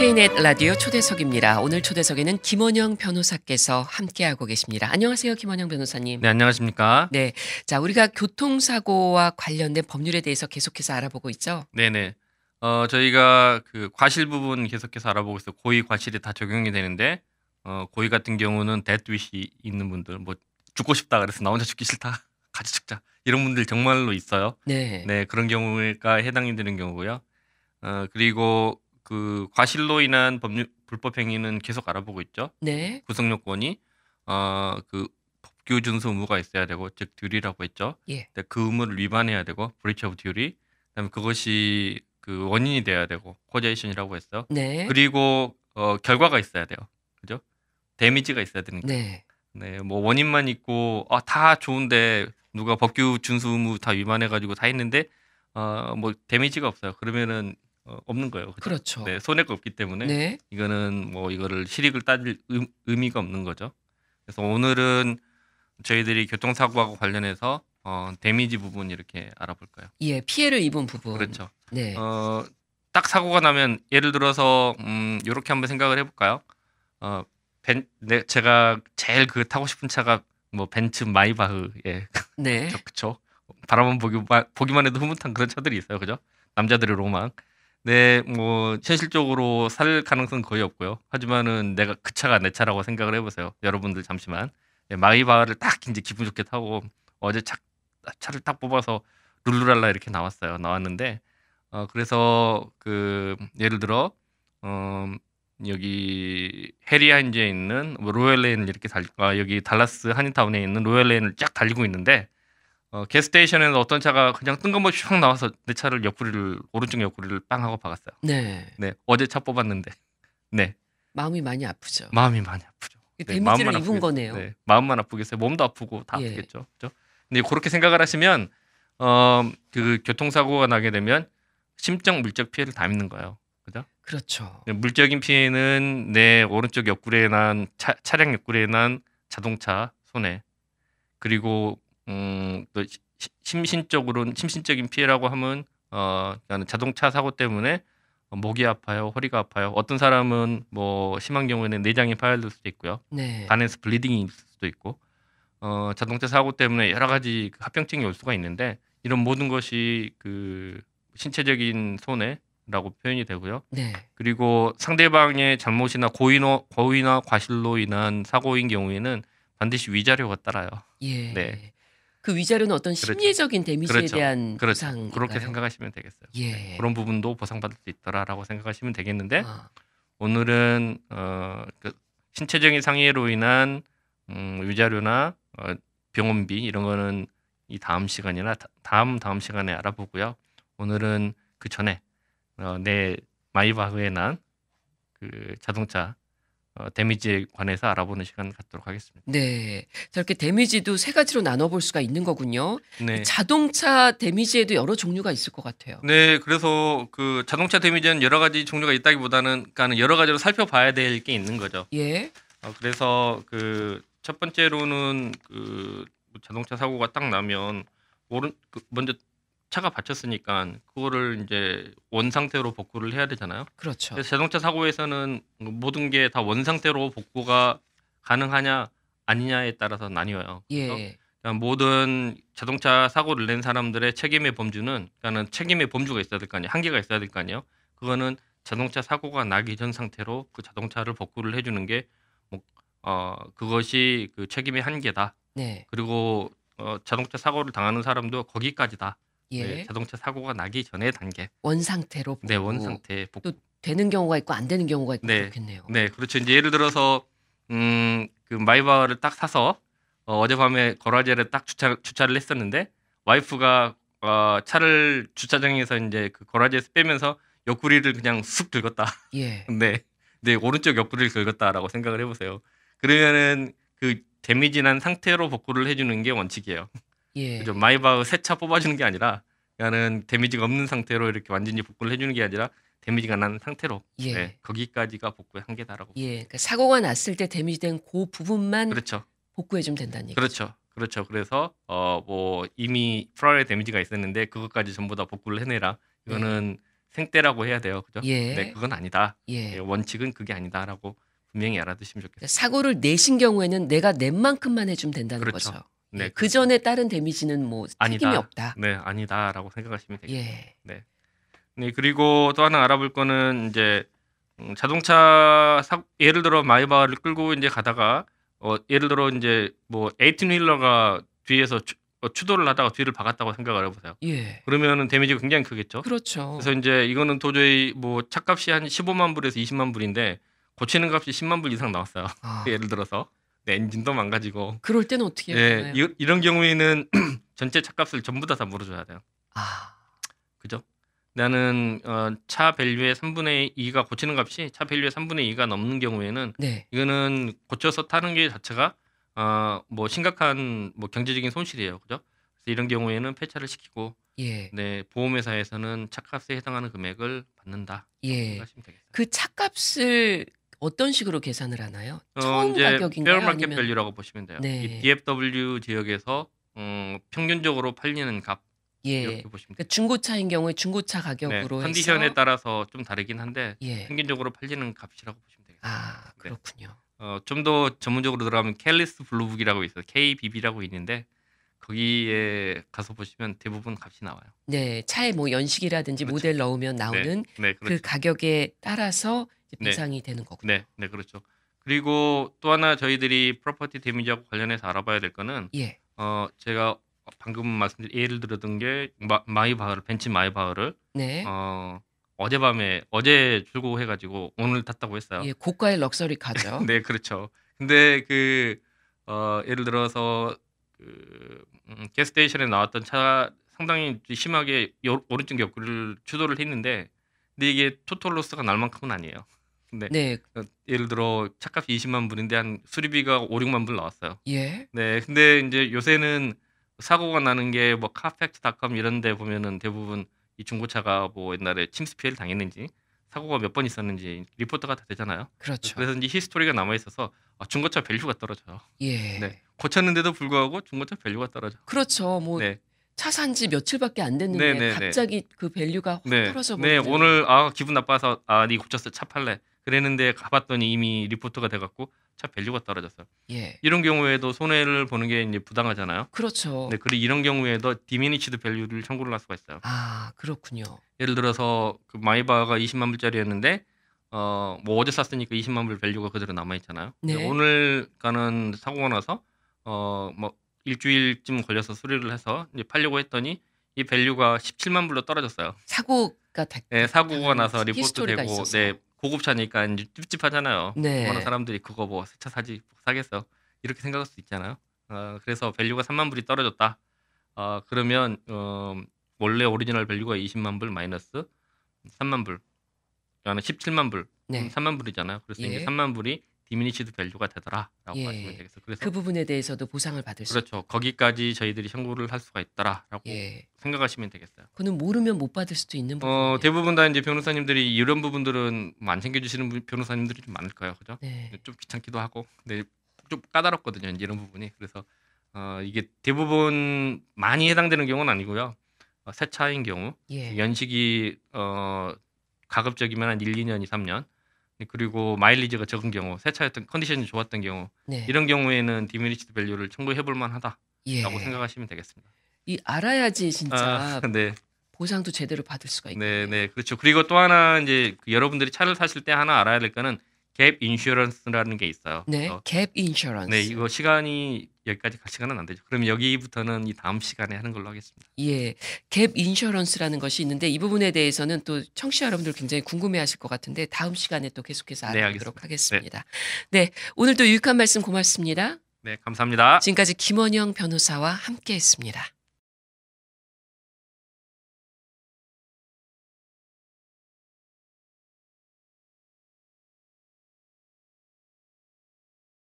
케이넷 라디오 초대석입니다. 오늘 초대석에는 김원영 변호사께서 함께하고 계십니다. 안녕하세요, 김원영 변호사님. 네, 안녕하십니까. 네, 자 우리가 교통사고와 관련된 법률에 대해서 계속해서 알아보고 있죠. 네, 네. 어 저희가 그 과실 부분 계속해서 알아보고 있어 고의 과실이 다 적용이 되는데 어 고의 같은 경우는 데드윗이 있는 분들 뭐 죽고 싶다 그래서 나 혼자 죽기 싫다 같이 죽자 이런 분들 정말로 있어요. 네, 네 그런 경우가 해당이 되는 경우고요. 어 그리고 그 과실로 인한 법률 불법 행위는 계속 알아보고 있죠. 네. 구성 요건이 어그 법규 준수 의무가 있어야 되고 즉 듀리라고 했죠. 예. 근데 그 의무를 위반해야 되고 브리치 오브 듀리. 그다음에 그것이 그 원인이 돼야 되고 코제이션이라고 했어요. 네. 그리고 어 결과가 있어야 돼요. 그죠? 데미지가 있어야 되니까. 네. 네. 뭐 원인만 있고 아 다 좋은데 누가 법규 준수 의무 다 위반해 가지고 다 했는데 어뭐 데미지가 없어요. 그러면은 어, 없는 거예요. 그죠? 그렇죠. 네, 손해가 없기 때문에 네. 이거는 뭐 이거를 실익을 따질 의, 미가 없는 거죠. 그래서 오늘은 저희들이 교통사고하고 관련해서 어, 데미지 부분 이렇게 알아볼까요? 예, 피해를 입은 부분. 그렇죠. 네. 어, 딱 사고가 나면 예를 들어서 음, 요렇게 한번 생각을 해 볼까요? 어, 벤 네, 제가 제일 그 타고 싶은 차가 뭐 벤츠 마이바흐 예. 네. 그렇죠. 바라만 보기 보기만 해도 흐뭇한 그런 차들이 있어요. 그죠? 남자들의 로망. 네, 뭐 현실적으로 살 가능성은 거의 없고요. 하지만은 내가 그 차가 내 차라고 생각을 해보세요. 여러분들 잠시만 예, 마이바를 딱 이제 기분 좋게 타고 어제 차, 아, 차를 딱 뽑아서 룰루랄라 이렇게 나왔어요. 나왔는데 어 그래서 그 예를 들어 어 여기 해리한즈에 있는 뭐 로얄레인 이렇게 달 아, 여기 달라스 한인타운에 있는 로얄레인을 쫙 달리고 있는데 어, 게스테이션에서 어떤 차가 그냥 뜬금없이 휙 나와서 내 차를 옆구리를 오른쪽 옆구리를 빵 하고 박았어요. 네. 네. 어제 차 뽑았는데. 네. 마음이 많이 아프죠. 마음이 많이 아프죠. 네, 데미지를 입은 거네요. 네, 마음만 아프겠어요. 몸도 아프고 다 예. 아프겠죠. 그렇죠? 근데 그렇게 생각을 하시면 어, 그 교통사고가 나게 되면 심적 물적 피해를 다 입는 거예요. 그죠? 그렇죠. 네, 물적인 피해는 내 오른쪽 옆구리에 난 차, 차량 옆구리에 난 자동차 손해 그리고 음, 또 심신적으로는 심신적인 피해라고 하면 어, 나는 자동차 사고 때문에 목이 아파요, 허리가 아파요. 어떤 사람은 뭐 심한 경우에는 내장이 파열될 수도 있고요. 네. 간에서 블리딩이 있을 수도 있고, 어, 자동차 사고 때문에 여러 가지 그 합병증이 올 수가 있는데 이런 모든 것이 그 신체적인 손해라고 표현이 되고요. 네. 그리고 상대방의 잘못이나 고의나 고의나 과실로 인한 사고인 경우에는 반드시 위자료가 따라요. 예. 네. 그 위자료는 어떤 그렇죠. 심리적인 그렇죠. 데미지에 그렇죠. 대한 그렇죠. 보상 그렇게 생각하시면 되겠어요. 예. 네. 그런 부분도 보상받을 수 있더라라고 생각하시면 되겠는데 아. 오늘은 어, 그 신체적인 상해로 인한 음, 위자료나 어, 병원비 이런 거는 이 다음 시간이나 다, 다음 다음 시간에 알아보고요. 오늘은 그 전에 어, 내 마이바흐에 난 그 자동차 어, 데미지에 관해서 알아보는 시간 갖도록 하겠습니다. 네. 저렇게 데미지도 세 가지로 나눠볼 수가 있는 거군요. 네. 자동차 데미지에도 여러 종류가 있을 것 같아요. 네. 그래서 그 자동차 데미지는 여러 가지 종류가 있다기보다는 그러니까 여러 가지로 살펴봐야 될 게 있는 거죠. 예. 어, 그래서 그 첫 번째로는 그 자동차 사고가 딱 나면 오른 그 먼저 차가 받쳤으니까 그거를 이제 원 상태로 복구를 해야 되잖아요. 그렇죠. 그래서 자동차 사고에서는 뭐 모든 게 다 원 상태로 복구가 가능하냐 아니냐에 따라서 나뉘어요. 예. 그러니까 모든 자동차 사고를 낸 사람들의 책임의 범주는 그러니까는 책임의 범주가 있어야 될 거 아니에요. 한계가 있어야 될 거 아니에요. 그거는 자동차 사고가 나기 전 상태로 그 자동차를 복구를 해주는 게 뭐, 어, 그것이 그 책임의 한계다. 네. 그리고 어, 자동차 사고를 당하는 사람도 거기까지다. 예. 네, 자동차 사고가 나기 전의 단계. 원 상태로 네, 원 상태 복또 되는 경우가 있고 안 되는 경우가 있고 네. 그렇겠네요. 네, 그렇죠. 이제 예를 들어서 음그 마이바를 딱 사서 어, 어젯밤에 거라제를 딱 주차 주차를 했었는데 와이프가 어, 차를 주차장에서 이제 그 거라제에서 빼면서 옆구리를 그냥 쑥 긁었다. 예. 네. 네, 오른쪽 옆구리를 긁었다라고 생각을 해보세요. 그러면은 그 데미지 난 상태로 복구를 해주는 게 원칙이에요. 예. 마이바흐 세차 뽑아주는 게 아니라 나는 데미지가 없는 상태로 이렇게 완전히 복구를 해주는 게 아니라 데미지가 난 상태로 예. 네, 거기까지가 복구의 한계다라고. 예, 그러니까 사고가 났을 때 데미지된 그 부분만 그렇죠. 복구해 주면 된다는 얘기죠. 그렇죠. 그렇죠. 그래서 어뭐 이미 프라이 데미지가 있었는데 그것까지 전부 다 복구를 해내라. 이거는 예. 생떼라고 해야 돼요. 그죠? 예. 네, 그건 아니다. 예. 예. 원칙은 그게 아니다라고 분명히 알아두시면 좋겠습니다. 사고를 내신 경우에는 내가 낸 만큼만 해주면 된다는 그렇죠. 거죠. 네, 그 전에 따른 데미지는 뭐 아니다. 책임이 없다. 네, 아니다라고 생각하시면 되겠죠. 예. 네. 네, 그리고 또 하나 알아볼 거는 이제 음, 자동차 사, 예를 들어 마이바를 끌고 이제 가다가 어, 예를 들어 이제 뭐 에이틴 휠러가 뒤에서 추, 어, 추돌을 하다가 뒤를 박았다고 생각을 해보세요. 예. 그러면은 데미지가 굉장히 크겠죠. 그렇죠. 그래서 이제 이거는 도저히 뭐 차값이 한 15만 불에서 20만 불인데 고치는 값이 10만 불 이상 나왔어요. 아. 예를 들어서. 내 엔진도 망가지고. 그럴 때는 어떻게 해요? 네, 이, 이런 경우에는 전체 차값을 전부 다 다 물어줘야 돼요. 아, 그죠? 나는 어, 차 밸류의 3분의 2가 고치는 값이 차 밸류의 3분의 2가 넘는 경우에는 네. 이거는 고쳐서 타는 게 자체가 어, 뭐 심각한 뭐 경제적인 손실이에요, 그죠? 그래서 이런 경우에는 폐차를 시키고 예. 네 보험회사에서는 차값에 해당하는 금액을 받는다. 예. 그 차값을 어떤 식으로 계산을 하나요? 어, 처음 어, 가격인가요? 페어마켓 밸류라고 보시면 돼요. 네. 이 DFW 지역에서 음, 평균적으로 팔리는 값 예. 이렇게 보시면 돼요. 그러니까 중고차인 경우에 중고차 네, 가격으로 네, 컨디션에 해서... 따라서 좀 다르긴 한데 예. 평균적으로 팔리는 값이라고 보시면 되겠아 네. 그렇군요. 네. 어, 좀더 전문적으로 들어가면 캘리스 블루북이라고 있어요. KBB라고 있는데 거기에 가서 보시면 대부분 값이 나와요. 네, 차에 뭐 연식이라든지 그렇죠. 모델 넣으면 나오는 네, 네, 그 그렇죠. 그 가격에 따라서 배상이 네. 되는 거군요. 네, 네 그렇죠. 그리고 또 하나 저희들이 프로퍼티 데미지하고 관련해서 알아봐야 될 거는 예. 어 제가 방금 말씀드린 예를 들었던 게 마, 이 바흐를 벤치 마이 바흐를 네. 어 어젯밤에 어제 출고해 가지고 오늘 탔다고 했어요. 예, 고가의 럭셔리 가죠. 네, 그렇죠. 근데 그 어, 예를 들어서 그 음, 게스테이션에 나왔던 차 상당히 심하게 여, 오른쪽 옆구리를 추돌을 했는데 근데 이게 토톨로스가 날 만큼은 아니에요. 네. 네. 어, 예를 들어 차값이 20만 불인데 한 수리비가 5, 6만 불 나왔어요. 예. 네. 근데 이제 요새는 사고가 나는 게 뭐 카팩트닷컴 이런 데 보면은 대부분 이 중고차가 뭐 옛날에 침수 피해를 당했는지 사고가 몇 번 있었는지 리포터가다 되잖아요. 그렇죠. 그래서 이제 히스토리가 남아 있어서 아, 중고차 밸류가 떨어져요. 예. 네. 고쳤는데도 불구하고 중고차 밸류가 떨어져. 요 그렇죠. 뭐 네. 차산 지 며칠밖에 안 됐는데 네네네. 네, 네. 갑자기 그 밸류가 확 네. 떨어져 네. 버리네. 오늘 아 기분 나빠서 아네 고쳤어 차 팔래. 그랬는데 가봤더니 이미 리포트가 돼갖고 차 밸류가 떨어졌어요. 예. 이런 경우에도 손해를 보는 게 이제 부당하잖아요. 그렇죠. 네, 그리고 이런 경우에도 디미니치드 밸류를 청구를 할 수가 있어요. 아 그렇군요. 예를 들어서 그 마이바가 20만 불짜리였는데 어뭐 어제 샀으니까 20만 불 밸류가 그대로 남아 있잖아요. 네. 오늘 가는 사고가 나서 어뭐 일주일쯤 걸려서 수리를 해서 이제 팔려고 했더니 이 밸류가 17만 불로 떨어졌어요. 사고가 다, 네, 예, 사고가 나서 리포트 되고 있어요 네, 고급차니까 이제 찝찝하잖아요. 네. 얼마 사람들이 그거 뭐새차 사지 뭐 사겠어 이렇게 생각할 수 있잖아요. 어, 그래서 밸류가 3만 불이 떨어졌다. 어, 그러면 어, 원래 오리지널 밸류가 20만 불 마이너스 3만 불, 그러니까 17만 불, 네. 3만 불이잖아요. 그래서 예. 이제 3만 불이 디미니시드 밸류가 되더라라고 예. 하시면 되겠어요. 그래서 그 부분에 대해서도 보상을 받을 수 그렇죠. 거기까지 저희들이 청구를 할 수가 있다라고 예. 생각하시면 되겠어요. 그는 모르면 못 받을 수도 있는 부분. 어, 대부분 다 이제 변호사님들이 이런 부분들은 뭐 안 챙겨주시는 변호사님들이 좀 많을 거예요, 그죠? 네. 좀 귀찮기도 하고, 근데 좀 까다롭거든요, 이런 부분이. 그래서 어, 이게 대부분 많이 해당되는 경우는 아니고요. 어, 새 차인 경우 예. 연식이 어, 가급적이면 한 1, 2년, 2, 3년 그리고 마일리지가 적은 경우, 새 차였던 컨디션이 좋았던 경우 네. 이런 경우에는 디미니치드 밸류를 청구해 볼 만하다라고 예. 생각하시면 되겠습니다. 이 알아야지 진짜 아, 네. 보상도 제대로 받을 수가 있네요. 네, 네, 그렇죠. 그리고 또 하나 이제 그 여러분들이 차를 사실 때 하나 알아야 될 거는 갭 인슈런스라는 게 있어요. 네, 갭 인슈런스. 네, 이거 시간이 여기까지 갈 시간은 안 되죠. 그럼 여기부터는 이 다음 시간에 하는 걸로 하겠습니다. 예, 갭 인슈런스라는 것이 있는데 이 부분에 대해서는 또 청취자 여러분들 굉장히 궁금해하실 것 같은데 다음 시간에 또 계속해서 네, 알아보도록 네, 하겠습니다. 네. 네, 오늘도 유익한 말씀 고맙습니다. 네, 감사합니다. 지금까지 김원영 변호사와 함께했습니다.